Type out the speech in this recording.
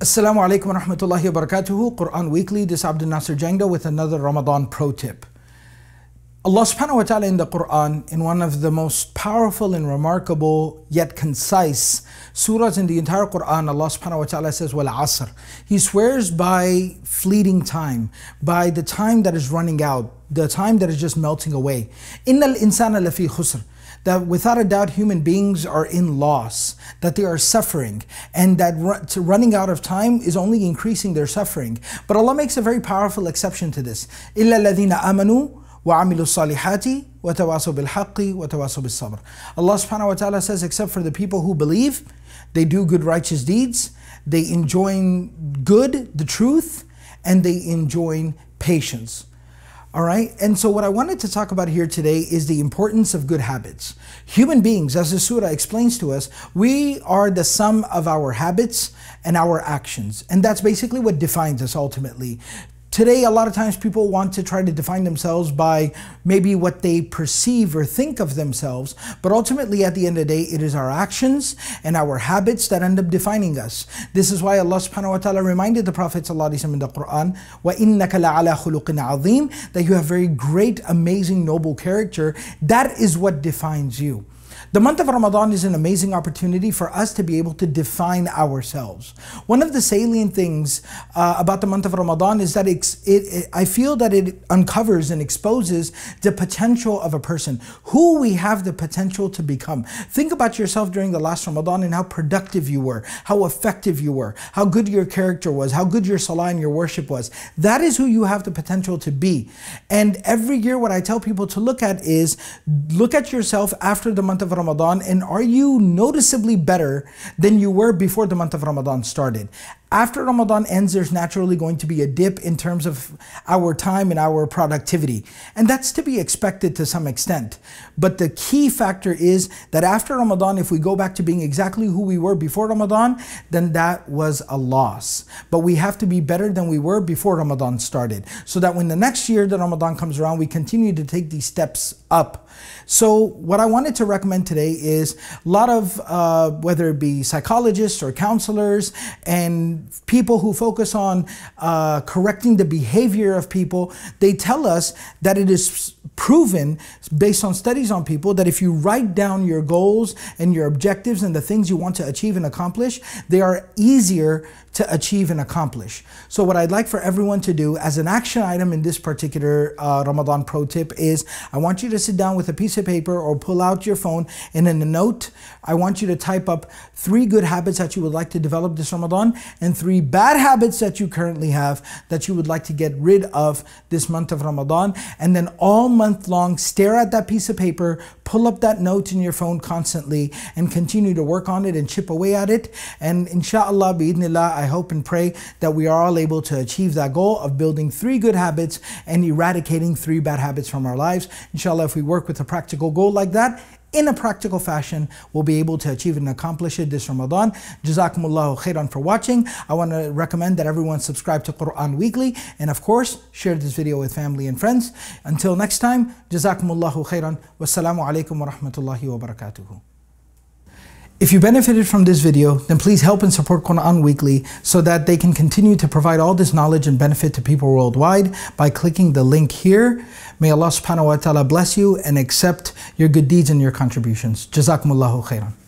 Assalamu alaikum wa rahmatullahi wa barakatuhu. Quran Weekly, this Abdul Nasir Jangda with another Ramadan pro tip. Allah subhanahu wa ta'ala in the Quran, in one of the most powerful and remarkable yet concise surahs in the entire Quran, Allah subhanahu wa ta'ala says, Wal asr. He swears by fleeting time, by the time that is running out, the time that is just melting away. Innal insana lafi khusr. That without a doubt human beings are in loss, that they are suffering, and that running out of time is only increasing their suffering. But Allah makes a very powerful exception to this. إِلَّا الَّذِينَ آمَنُوا وَعَمِلُوا الصَّالِحَاتِ وَتَوَاسَوْا بِالْحَقِّ وَتَوَاسَوْا بِالصَّبْرِ Allah subhanahu wa ta'ala says, except for the people who believe, they do good righteous deeds, they enjoin good, the truth, and they enjoin patience. All right, and so what I wanted to talk about here today is the importance of good habits. Human beings, as the surah explains to us, we are the sum of our habits and our actions. And that's basically what defines us ultimately. Today, a lot of times people want to try to define themselves by maybe what they perceive or think of themselves, but ultimately at the end of the day, it is our actions and our habits that end up defining us. This is why Allah subhanahu wa ta'ala reminded the Prophet in the Quran, That you have very great, amazing, noble character. That is what defines you. The month of Ramadan is an amazing opportunity for us to be able to define ourselves. One of the salient things uh, about the month of Ramadan is that it, it, I feel that it uncovers and exposes the potential of a person, who we have the potential to become. Think about yourself during the last Ramadan and how productive you were, how effective you were, how good your character was, how good your salah and your worship was. That is who you have the potential to be. And every year, what I tell people to look at is look at yourself after the month of Ramadan. Ramadan? And are you noticeably better than you were before the month of Ramadan started? after Ramadan ends, there's naturally going to be a dip in terms of our time and our productivity. And that's to be expected to some extent. But the key factor is that after Ramadan, if we go back to being exactly who we were before Ramadan, then that was a loss. But we have to be better than we were before Ramadan started. So that when the next year that Ramadan comes around, we continue to take these steps up. So what I wanted to recommend today is a lot of, uh, whether it be psychologists or counselors and people who focus on uh, correcting the behavior of people, they tell us that it is proven based on studies on people that if you write down your goals and your objectives and the things you want to achieve and accomplish, they are easier to achieve and accomplish. So what I'd like for everyone to do as an action item in this particular uh, Ramadan pro tip is I want you to sit down with a piece of paper or pull out your phone and in a note, I want you to type up three good habits that you would like to develop this Ramadan and three bad habits that you currently have that you would like to get rid of this month of Ramadan. And then all month long, stare at that piece of paper, pull up that note in your phone constantly and continue to work on it and chip away at it. And inshallah, bi'idnillah, I hope and pray that we are all able to achieve that goal of building three good habits and eradicating three bad habits from our lives. Inshallah, if we work with a practical goal like that, in a practical fashion, we'll be able to achieve and accomplish it this Ramadan. Jazakumullahu khairan for watching. I want to recommend that everyone subscribe to Quran Weekly and, of course, share this video with family and friends. Until next time, Jazakumullahu khairan. Wassalamu alaikum wa rahmatullahi wa barakatuhu. If you benefited from this video, then please help and support Quran Weekly so that they can continue to provide all this knowledge and benefit to people worldwide by clicking the link here. May Allah subhanahu wa ta'ala bless you and accept your good deeds and your contributions. Jazakumullahu khairan.